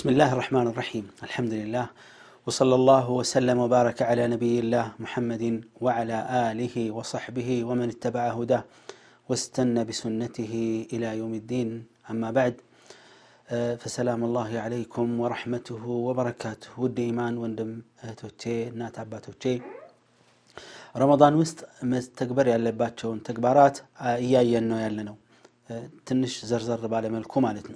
بسم الله الرحمن الرحيم الحمد لله وصلى الله وسلم وبارك على نبي الله محمد وعلى آله وصحبه ومن اتبع هداه واستنى بسنته إلى يوم الدين أما بعد فسلام الله عليكم ورحمته وبركاته ود إيمان وندم توتي نات توتي رمضان وست مستكبر ያለባቸውን باتشون እያየን ነው ያለነው ትንሽ تنش زرزر መልኩ ማለት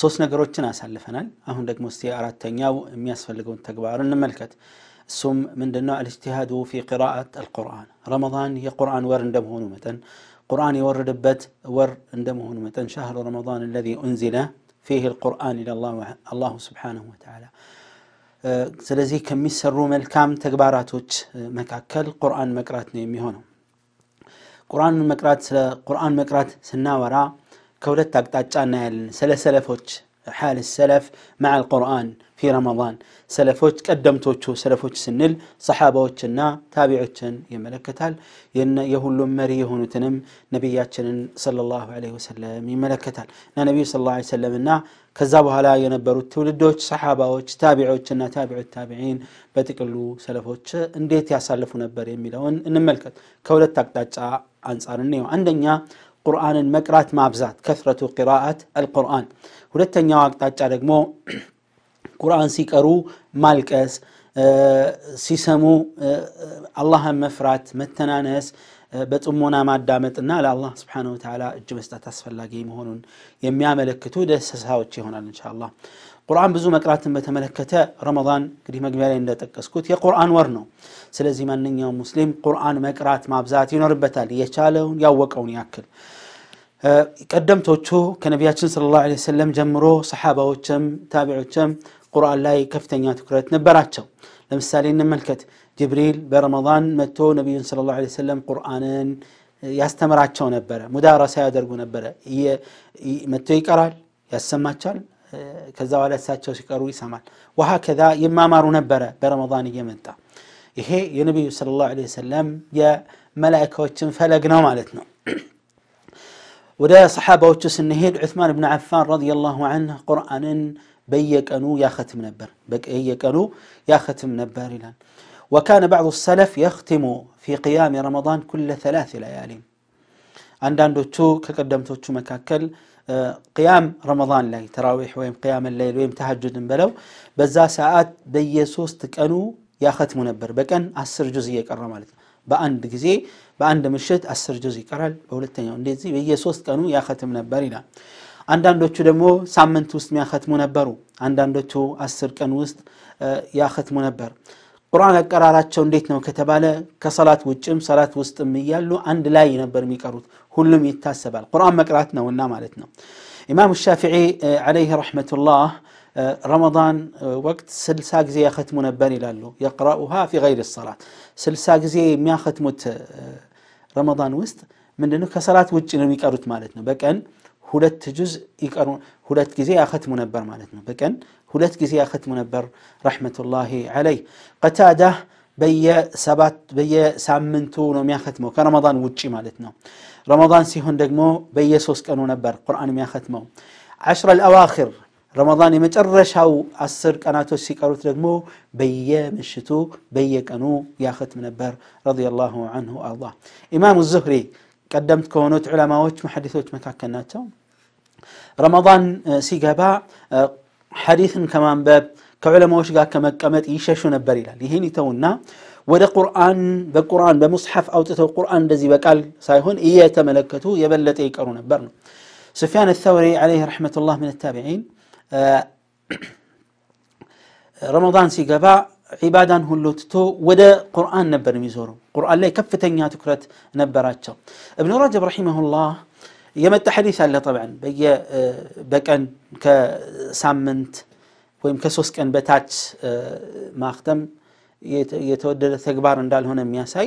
ሶስት ነገሮችን አሳልፈናል። አሁን ደግሞ እስቲ አራተኛው የሚያስፈልገውን ተግባር እንመልከት። እሱም ምንድነው? አልእጅቲሃዱ ፊ ቂራአት አልቁርአን። ረመዳን የቁርአን ወር እንደመሆኑ መጠን ቁርአን የወረደበት ወር እንደመሆኑ መጠን ሻህሩ ረመዳን አለዚ ኡንዚለ ፊህ አልቁርአን ኢላ አላሁ ስብሓነሁ ወተዓላ። ስለዚህ ከሚሰሩ መልካም ተግባራቶች መካከል ቁርአን መቅራት ነው የሚሆነው። ቁርአን መቅራት ስናወራ كولت أقطعنا سلف سلفوتش حال السلف مع القرآن في رمضان سلفوتش قدمتوتش سلفوتش سنل صحابوتش النا تابعوتش يملكتال ين يهول مري هونتنم نبياتشن صلى الله عليه وسلم يملكتال نبي صلى الله عليه وسلم النا كذابوا هلا ينبروا تولدوتش صحابوتش تابعوتش النا تابع التابعين بتقلو سلفوتش انديت يا سلفو نبر يميلون ان الملكت كولت تقطع انصار النيو عندنا ቁርአንን መቅራት ማብዛት ከስረቱ ቅራአት አልቁርአን ሁለተኛው አቅጣጫ ደግሞ ቁርአን ሲቀሩ ማልቀስ ሲሰሙ አላህን መፍራት መተናነስ በጥሞና ማዳመጥና ለአላህ ስብሓን ወተላ እጅ መስጠት አስፈላጊ መሆኑን የሚያመለክቱ ደሰሳዎች ይሆናል እንሻ ቁርአን ብዙ መቅራትን በተመለከተ ረመዳን እንግዲህ መግቢያ ላይ እንደጠቀስኩት የቁርአን ወር ነው። ስለዚህ ማንኛውም ሙስሊም ቁርአን መቅራት ማብዛት ይኖርበታል፣ የቻለውን ያወቀውን ያክል። ቀደምቶቹ ከነቢያችን ሰለላሁ ዐለይሂ ወሰለም ጀምሮ ሰሓባዎችም ታቢዖችም ቁርአን ላይ ከፍተኛ ትኩረት ነበራቸው። ለምሳሌ እንመልከት። ጅብሪል በረመዳን መጥቶ ነቢዩን ሰለላሁ ዐለይሂ ወሰለም ቁርአንን ያስተምራቸው ነበረ፣ ሙዳረሳ ያደርጉ ነበረ። መጥቶ ይቀራል፣ ያሰማቻል ከዛ በኋላ እሳቸው ሲቀሩ ይሰማል ውሃ ከዛ ይማማሩ ነበረ በረመዳን እየመጣ ይሄ የነቢዩ ሰለላሁ ዐለይሂ ወሰለም የመላእካዎችን ፈለግ ነው ማለት ነው ወደ ሰሓባዎቹ ስንሄድ ዑትማን ብን ዓፋን ረዲየላሁ ዐንሁ ቁርአንን በየቀኑ ያኸትም ነበር በየቀኑ ያኸትም ነበር ይላል وكان بعض السلف يختم في قيام رمضان كل ثلاث ليالين አንዳንዶቹ ከቀደምቶቹ መካከል ቅያም ረመን ላይ ተራዊሕ ወይም ቅያም ላይል ወይም ተሐጁድን ብለው በዛ ሰዓት በየሶስት ቀኑ ያኸትሙ ነበር። በቀን አስር ጁዝ እየቀረ ማለት ነው። በአንድ ጊዜ በአንድ ምሽት አስር ጁዝ ይቀራል። በሁለተኛው እንደዚህ በየሶስት ቀኑ ያኸትም ነበር ይላል። አንዳንዶቹ ደግሞ ሳምንት ውስጥ ያኸትሙ ነበሩ። አንዳንዶቹ አስር ቀን ውስጥ ያኸትሙ ነበር። ቁርአን አቀራራቸው እንዴት ነው ከተባለ ከሰላት ውጭም ሰላት ውስጥም እያሉ አንድ ላይ ነበር የሚቀሩት ሁሉም ይታሰባል ቁርአን መቅራት ነውና ማለት ነው ኢማም ሻፊዒ ዓለይህ ረሕመቱላህ ረመዳን ወቅት ስልሳ ጊዜ ያኸትሙ ነበር ይላሉ የቅረኡሃ ፊ ገይር ሰላት ስልሳ ጊዜ የሚያኸትሙት ረመዳን ውስጥ ምንድነው ከሰላት ውጭ ነው የሚቀሩት ማለት ነው በቀን ሁለት ጁዝ ይቀሩ ሁለት ጊዜ ያኸትሙ ነበር ማለት ነው በቀን ሁለት ጊዜ ያከትሙ ነበር ረሕመቱላሂ ዓለይህ ቀታዳ በየሳምንቱ ነው የሚያከትመው ከረመዳን ውጪ ማለት ነው ረመዳን ሲሆን ደግሞ በየሶስት ቀኑ ነበር ቁርአን የሚያከትመው አሽረ አልአዋኪር ረመዳን የመጨረሻው አስር ቀናቶች ሲቀሩት ደግሞ በየምሽቱ በየቀኑ ያከትም ነበር ረዲየላሁ አንሁ አርዳ ኢማሙ ዙህሪ ቀደምት ከሆኑት ዑለማዎች መሐዲሶች መካከል ናቸው ረመዳን ሲገባ ሐዲስን ከማንበብ ከዑለማዎች ጋር ከመቀመጥ ይሸሹ ነበር ይላል። ይህን ይተውና ወደ ቁርአን በቁርአን በሙስሐፍ አውጥተው ቁርአን እንደዚህ በቃል ሳይሆን እየተመለከቱ የበለጠ ይቀሩ ነበር ነው። ስፊያን ተውሪ ዓለይህ ረሕመቱላህ ምን ታቢዒን ረመዳን ሲገባ ዒባዳን ሁሉ ትቶ ወደ ቁርአን ነበር የሚዞሩ። ቁርአን ላይ ከፍተኛ ትኩረት ነበራቸው። እብኑ ረጀብ ረሒመሁላህ የመጣ ሐዲስ አለ ጠብዓን በቀን ከሳምንት ወይም ከሶስት ቀን በታች ማክተም የተወደደ ተግባር እንዳልሆነ የሚያሳይ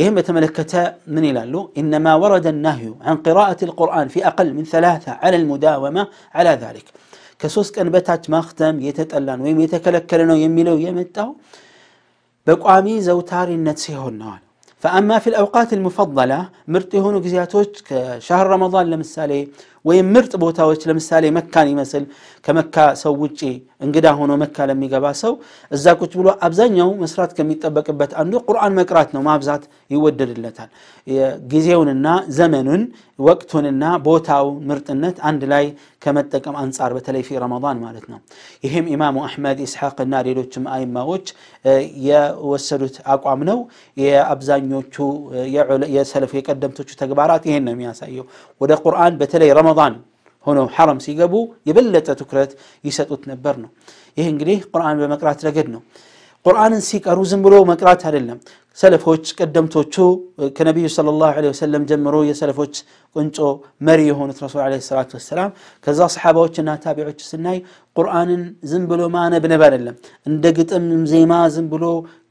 ይህም በተመለከተ ምን ይላሉ ኢነማ ወረደ ናህዩ ዐን ቂራአት ልቁርአን ፊ አቀል ምን ሰላሳ ዐላ ልሙዳወማ ዐላ ዛሊክ ከሶስት ቀን በታች ማክተም የተጠላን ወይም የተከለከለ ነው የሚለው የመጣው በቋሚ ዘውታሪነት ሲሆን ነዋል فأما في الأوقات المفضلة مرتهون وكزياتوش شهر رمضان لمسالي ወይም ምርጥ ቦታዎች ለምሳሌ መካን ይመስል ከመካ ሰው ውጭ እንግዳ ሆኖ መካ ለሚገባ ሰው እዛ ቁጭ ብሎ አብዛኛው መስራት ከሚጠበቅበት አንዱ ቁርአን መቅራት ነው። ማብዛት ይወደድለታል። ጊዜውንና ዘመኑን ወቅቱንና ቦታውን ምርጥነት አንድ ላይ ከመጠቀም አንጻር በተለይ ፊ ረመዳን ማለት ነው። ይህም ኢማሙ አሕመድ ኢስሐቅና ሌሎችም አይማዎች የወሰዱት አቋም ነው። የአብዛኞቹ የሰለፉ የቀደምቶቹ ተግባራት ይህን ነው የሚያሳየው ወደ ቁርአን በተለይ رمضان هنا حرم سيقبو يبلت تكرت يسات اتنبرنو يهي انقليه قرآن بمقرات لقدنو قرآن سيك أروزن بلو مقرات هللم ሰለፎች ቀደምቶቹ ከነቢዩ ሰለላሁ ዐለይሂ ወሰለም ጀምሮ የሰለፎች ቁንጮ መሪ የሆኑት ረሱል ዐለይሂ ሰላቱ ወሰላም ከዛ ሰሓባዎችና ታቢዖች ስናይ ቁርአንን ዝም ብሎ ማነብነብ አይደለም እንደ ግጥም ዜማ ዝም ብሎ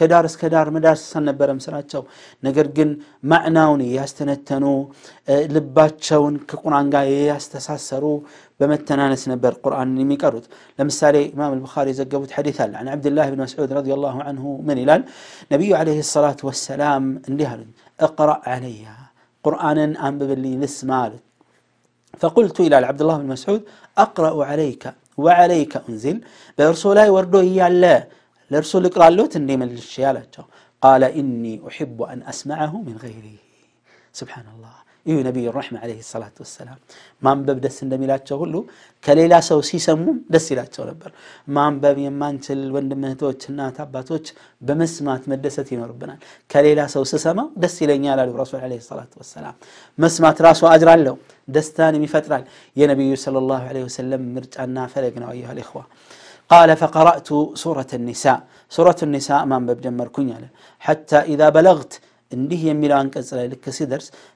ከዳር እስከ ዳር መዳርስ አልነበረም ስራቸው ነገር ግን ማዕናውን ያስተነተኑ ልባቸውን ከቁርአን ጋር ያስተሳሰሩ بمتنانس نبر قرآن ميكاروت لمسالي إمام البخاري زقبوت حديث عن عبد الله بن مسعود رضي الله عنه من إلال نبي عليه الصلاة الصلاة والسلام እንዲህ اقرأ عليها قرآنا أنببلي نسم نسمال فقلت إلى عبد الله بن مسعود أقرأ عليك وعليك أنزل በእርሶ ላይ ወርዶ እያለ ለእርሶ ልቅራሎት እንዴ መልሼ አላቸው قال إني أحب أن أسمعه من غيره سبحان الله إيه نبي الرحمة عليه الصلاة والسلام ما نبب دس اندمي لا تشغلو كليلا سو سي سمو دس لا تشغلبر ما نبب يمانتل وندمهتوش النات عباتوش بمسمات مدستي ربنا كليلا سو سسما دس لن يالا رسول عليه الصلاة والسلام مسمات راسو أجر علو دس تاني مفترع يا نبي صلى الله عليه وسلم مرت أنا فلقنا أيها الإخوة قال فقرأت سورة النساء سورة النساء ما نبب جمر كنيا حتى إذا بلغت እንዲህ يميل አንቀጽ ላይ ልክ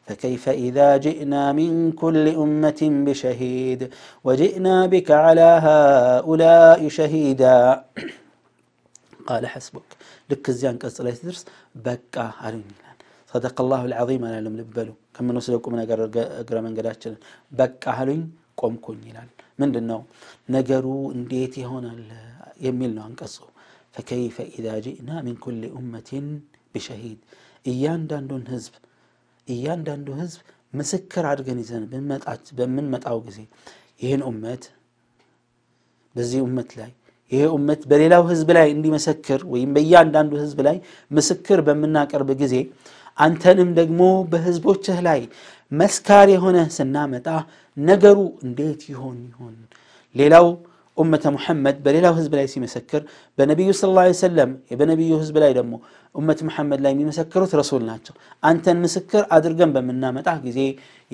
فكيف إذا جئنا من كل أمة بشهيد وجئنا بك على هؤلاء شهيدا قال حسبك لك الزيان قصة لا يدرس بكا هرمينا صدق الله العظيم أنا لم نبلو كما من وصلكم من أقرأ من قدات جلن بكا كوم قم كنينا من دنو نقروا انديتي هنا يميلنا عن قصه فكيف إذا جئنا من كل أمة بشهيد እያንዳንዱን ህዝብ እያንዳንዱ ህዝብ ምስክር አድርገን ይዘን በምንመጣው ጊዜ ይህን ኡመት በዚህ ኡመት ላይ ይሄ ኡመት በሌላው ህዝብ ላይ እንዲመሰክር ወይም በእያንዳንዱ ህዝብ ላይ ምስክር በምናቀርብ ጊዜ አንተንም ደግሞ በህዝቦችህ ላይ መስካር የሆነ ስናመጣ ነገሩ እንዴት ይሆን ይሆን ሌላው أمة محمد بليلا وهزب لاي سيمسكر بنبي صلى الله عليه وسلم يا بنبي وهزب لاي دمو أمة محمد لا ميمسكر وترسول ناتو أنت المسكر أدر قنبا منا أحكي زي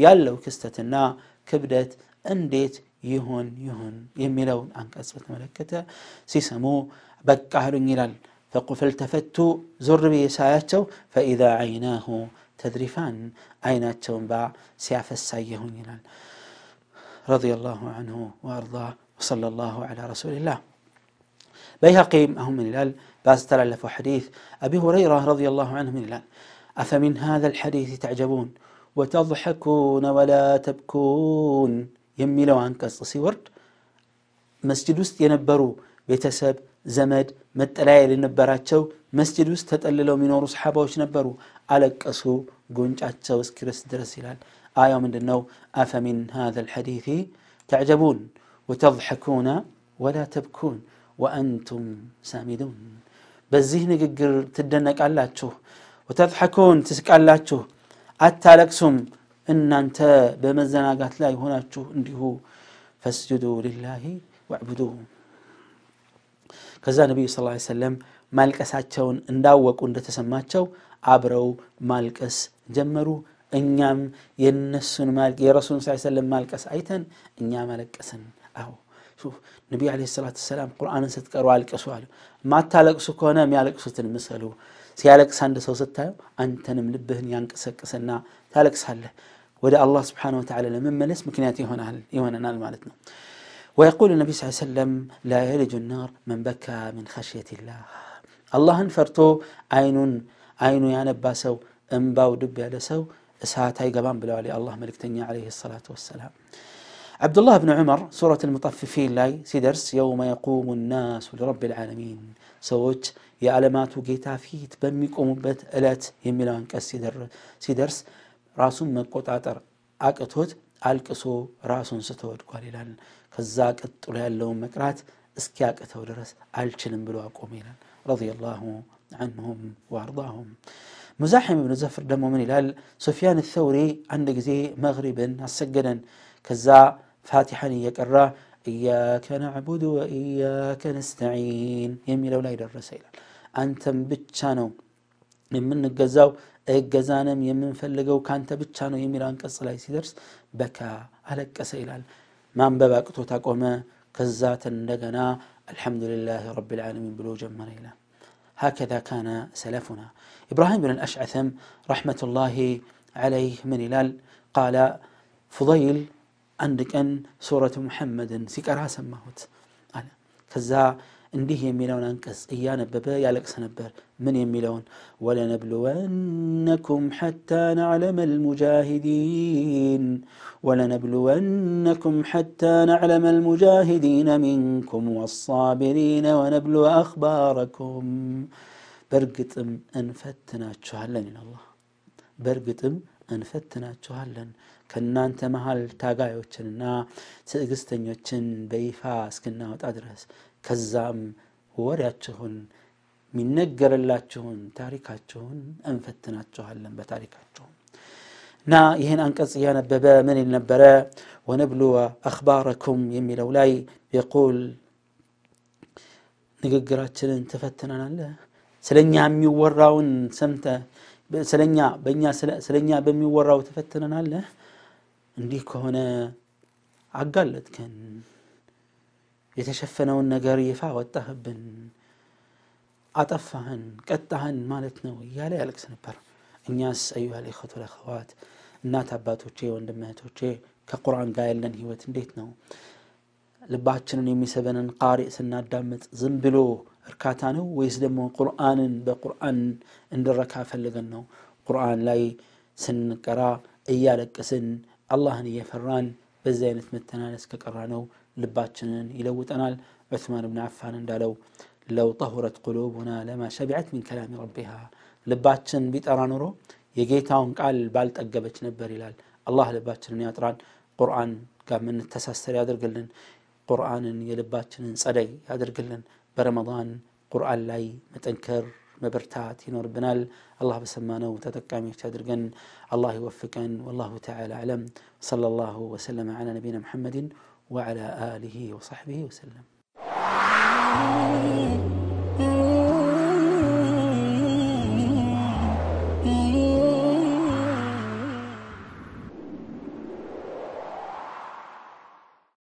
يالو كستتنا كبدت أنديت يهون يهون يميلو أنك أسبت ملكتا سيسمو بك أهلو نيلال فقفل تفتو زر بي بيساياتو فإذا عيناه تدريفان عيناتو با سيافس سيهون رضي الله عنه وأرضاه وصلى الله على رسول الله بيها قيم أهم من الال باس تلالف حديث أبي هريرة رضي الله عنه من الال أفمن هذا الحديث تعجبون وتضحكون ولا تبكون يمي لو عن قصص ورد مسجد وست ينبروا بيتسب زمد متلاي لنبراتشو مسجد وست تتللو من ورس حباوش نبرو على قصو قنج أتشو اسكرس درس الال آية من دنو أفمن هذا الحديث تعجبون وتضحكون ولا تبكون وأنتم سامدون بزيه نقر تدنك الله وتضحكون تسك الله أتالكسم إن أنت بمزنا قاتلاي هنا هنا عنده فاسجدوا لله واعبدوه كذا نبي صلى الله عليه وسلم مالك أساتشون انداوك وندا تسماتشو عبرو مالك أس جمرو إنيام ينسون مالك يا رسول صلى الله عليه وسلم مالك أس أيتن إنيام مالك أسن አዎ ሹፍ ነቢዩ ለ ሰላት ሰላም ቁርአንን ስትቀሩ አልቅሱ አሉ ማታለቅሱ ከሆነ የሚያለቅሱትን ምሰሉ ሲያለቅስ አንድ ሰው ስታዩ አንተንም ልብህን ያንቀሰቅስና ታለቅሳለህ ወደ አላ ስብን ወተላ ለመመለስ ምክንያት ይሆነናል ማለት ነው ويقول النبي صلى الله عليه وسلم لا يلج النار من بكى من خشية الله الله انفرتو عين عين يا نباسو انباو دب على سو اسها قبان بلو الله ملك عليه الصلاة والسلام عبد الله بن عمر سورة المطففين لاي سيدرس يوم يقوم الناس لرب العالمين سوت يا علامات وجيتا فيت بميك أمبت ألات يميلان كسيدر سيدرس راسون من قطعة أكتوت አልቅሶ ራሱን ስቶ ወድቋል ይላል ከዛ ቀጥሎ ያለውን መቅራት እስኪያቅተው ድረስ አልችልም ብሎ አቆመ ይላል ረላሁ አንሁም ዋርም ሙዛሐም ብን ዘፍር ደግሞ ምን ይላል ሶፊያን ተውሪ አንድ ጊዜ መግሪብን አሰገደን فاتحا يقرا إياك نعبد وإياك نستعين يمي ولا يدرس إلى أنت بتشانو من الجزاو الجزانم يمن فلجو كانت بتشانو يميل أنك الصلاة يدرس بكى على كسيلا ما مبابك توتاكوما كزات النجنا الحمد لله رب العالمين بلو مريلا هكذا كان سلفنا إبراهيم بن الأشعثم رحمة الله عليه من إلال قال فضيل عند سورة محمد سكرها سماهوت أنا كذا عنده يميلون أنكس إيانا ببا يالك سنبر من يميلون ولنبلونكم حتى نعلم المجاهدين ولنبلونكم حتى نعلم المجاهدين منكم والصابرين ونبلو أخباركم برقتم أنفتنا تشهلن الله برقتم أنفتنا تشهلن ከእናንተ መሀል ታጋዮችንና ትዕግስተኞችን በይፋ እስክናወጣ ድረስ ከዛም ወሬያችሁን የሚነገርላችሁን ታሪካችሁን እንፈትናችኋለን በታሪካችሁም እና ይህን አንቀጽ እያነበበ ምን ይል ነበረ ወነብሉወ አኽባረኩም የሚለው ላይ የቁል ንግግራችንን ትፈትናናለህ ስለኛ የሚወራውን ሰምተ ስለኛ በእኛ ስለኛ በሚወራው ትፈትነናለህ እንዲህ ከሆነ አጋለጥከን፣ የተሸፈነውን ነገር ይፋ ወጣህብን፣ አጠፋህን፣ ቀጣህን ማለት ነው እያለ ያለቅስ ነበር። እኛስ አዩሃ ልኢኸቱ ወልአኸዋት፣ እናት አባቶቼ፣ ወንድም እህቶቼ ከቁርአን ጋር ያለን ህይወት እንዴት ነው? ልባችንን የሚሰበንን ቃሪእ ስናዳምጥ ዝም ብሎ እርካታ ነው ወይስ ደግሞ ቁርአንን በቁርአን እንድረካ ፈልገን ነው? ቁርአን ላይ ስንቀራ እያለቅስን አላህን እየፈራን በዚህ አይነት መተናነስ ከቀራነው ልባችንን ይለውጠናል ዑስማን ብን አፋን እንዳለው ለው ጠሁረት ቁሉቡና ለማ ሸቢዐት ምን ከላሚ ረቢሃ ልባችን ቢጠራ ኑሮ የጌታውን ቃል ባልጠገበች ነበር ይላል አላህ ልባችንን ያጥራን ቁርአን ጋር የምንተሳሰር ያደርግልን ቁርአንን የልባችንን ጸደይ ያደርግልን በረመዳን ቁርአን ላይ መጠንከር مبرتات ينور بنال الله بسمانا وتتكامي تدرقن الله يوفقن والله تعالى أعلم صلى الله وسلم على نبينا محمد وعلى آله وصحبه وسلم